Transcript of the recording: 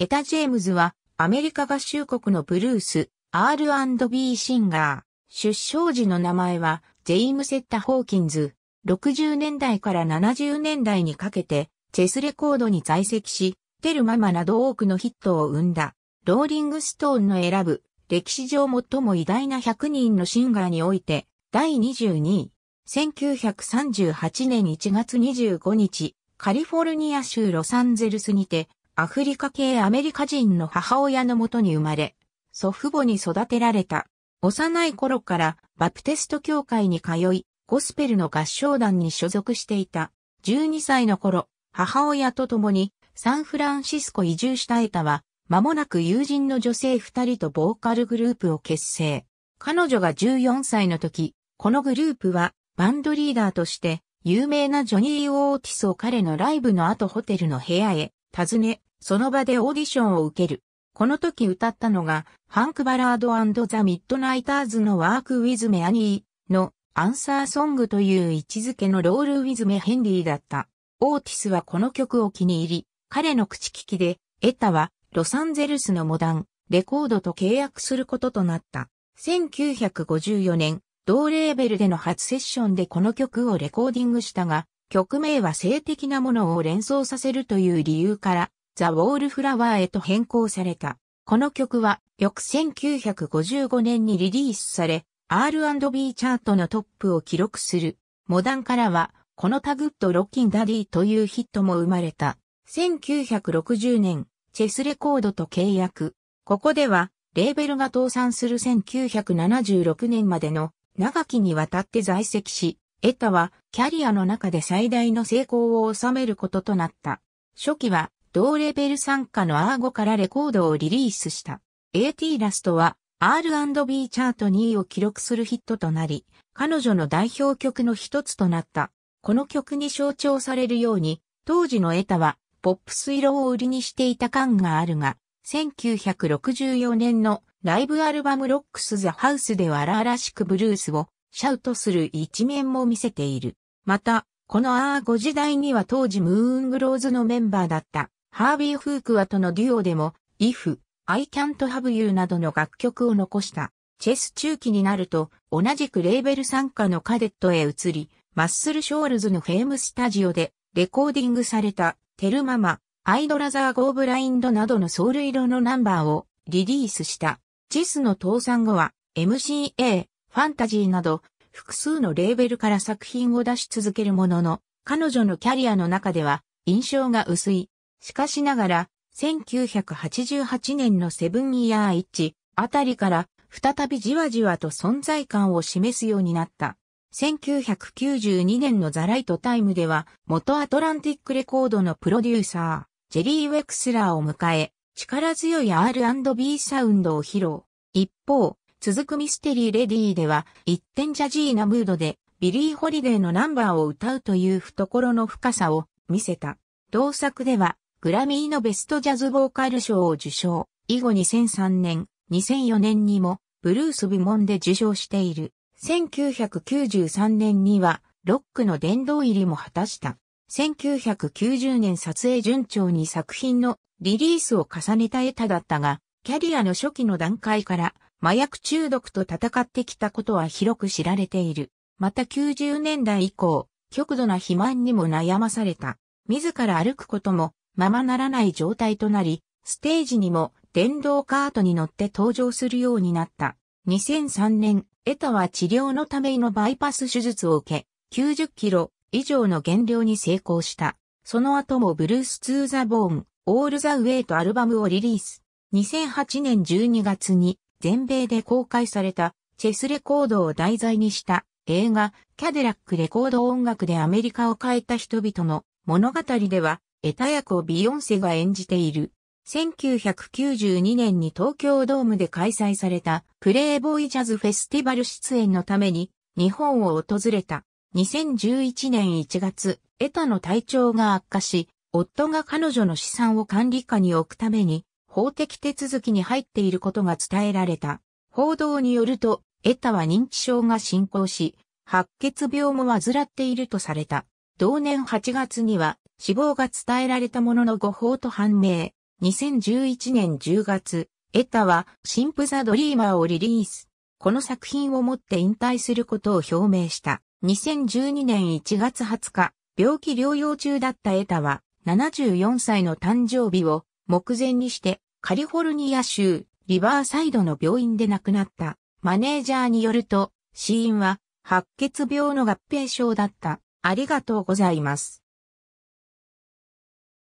エタ・ジェームズは、アメリカ合衆国のブルース、R&B シンガー。出生時の名前は、ジェイムセッタ・ホーキンズ。60年代から70年代にかけて、チェスレコードに在籍し、テルママなど多くのヒットを生んだ。ローリングストーンの選ぶ、歴史上最も偉大な100人のシンガーにおいて、第22位。1938年1月25日、カリフォルニア州ロサンゼルスにて、アフリカ系アメリカ人の母親のもとに生まれ、祖父母に育てられた。幼い頃からバプテスト教会に通い、ゴスペルの合唱団に所属していた。12歳の頃、母親と共にサンフランシスコ移住したエタは、間もなく友人の女性二人とボーカルグループを結成。彼女が14歳の時、このグループはバンドリーダーとして有名なジョニー・オーティスを彼のライブの後ホテルの部屋へ訪ね、その場でオーディションを受ける。この時歌ったのが、ハンク・バラードザ・ミッドナイターズのワーク・ウィズ・メ・アニーのアンサーソングという位置づけのロール・ウィズ・メ・ヘンリーだった。オーティスはこの曲を気に入り、彼の口利きで、エタはロサンゼルスのモダン、レコードと契約することとなった。1954年、同レーベルでの初セッションでこの曲をレコーディングしたが、曲名は性的なものを連想させるという理由から、ザ・ウォールフラワーへと変更された。この曲は、翌1955年にリリースされ、R&B チャートのトップを記録する。モダンからは、このタグッドロッキンダディというヒットも生まれた。1960年、チェスレコードと契約。ここでは、レーベルが倒産する1976年までの長きにわたって在籍し、エタはキャリアの中で最大の成功を収めることとなった。初期は同レベル参加のアーゴからレコードをリリースした。AT ラストは R&B チャート2位を記録するヒットとなり、彼女の代表曲の一つとなった。この曲に象徴されるように、当時のエタは、ポップス色を売りにしていた感があるが、1964年のライブアルバムロックスザハウスで荒々しくブルースをシャウトする一面も見せている。また、このアーゴ時代には当時ムーングローズのメンバーだったハービー・フークワとのデュオでも、If, I Can't Have You などの楽曲を残した。チェス中期になると、同じくレーベル参加のカデットへ移り、マッスル・ショールズのフェームスタジオで、レコーディングされた、テルママ、アイドラザー・ゴー・ブラインドなどのソウル色のナンバーをリリースした。チェスの倒産後は、MCA、ファンタジーなど、複数のレーベルから作品を出し続けるものの、彼女のキャリアの中では、印象が薄い。しかしながら、1988年のセブンイヤー1、あたりから再びじわじわと存在感を示すようになった。1992年のザライトタイムでは元アトランティックレコードのプロデューサー、ジェリー・ウェクスラーを迎え、力強い R&B サウンドを披露。一方、続くミステリーレディーでは一点ジャジーなムードでビリー・ホリデーのナンバーを歌うという懐の深さを見せた。同作ではグラミーのベストジャズボーカル賞を受賞。以後2003年、2004年にも、ブルース部門で受賞している。1993年には、ロックの殿堂入りも果たした。1990年撮影順調に作品のリリースを重ねたエタだったが、キャリアの初期の段階から麻薬中毒と戦ってきたことは広く知られている。また90年代以降、極度な肥満にも悩まされた。自ら歩くこともままならない状態となり、ステージにも電動カートに乗って登場するようになった。2003年、エタは治療のためのバイパス手術を受け、90キロ以上の減量に成功した。その後もブルース・ツー・ザ・ボーン、オール・ザ・ウェイトアルバムをリリース。2008年12月に全米で公開されたチェスレコードを題材にした映画キャデラックレコード音楽でアメリカを変えた人々の物語ではエタ役をビヨンセが演じている。1992年に東京ドームで開催されたプレイボーイジャズフェスティバル出演のために日本を訪れた。2011年1月、エタの体調が悪化し、夫が彼女の資産を管理下に置くために法的手続きに入っていることが伝えられた。報道によると、エタは認知症が進行し、白血病も患っているとされた。同年8月には死亡が伝えられたものの誤報と判明。2011年10月、エタは、シンプザ・ドリーマーをリリース。この作品をもって引退することを表明した。2012年1月20日、病気療養中だったエタは、74歳の誕生日を目前にして、カリフォルニア州リバーサイドの病院で亡くなった。マネージャーによると、死因は白血病の合併症だった。ありがとうございます。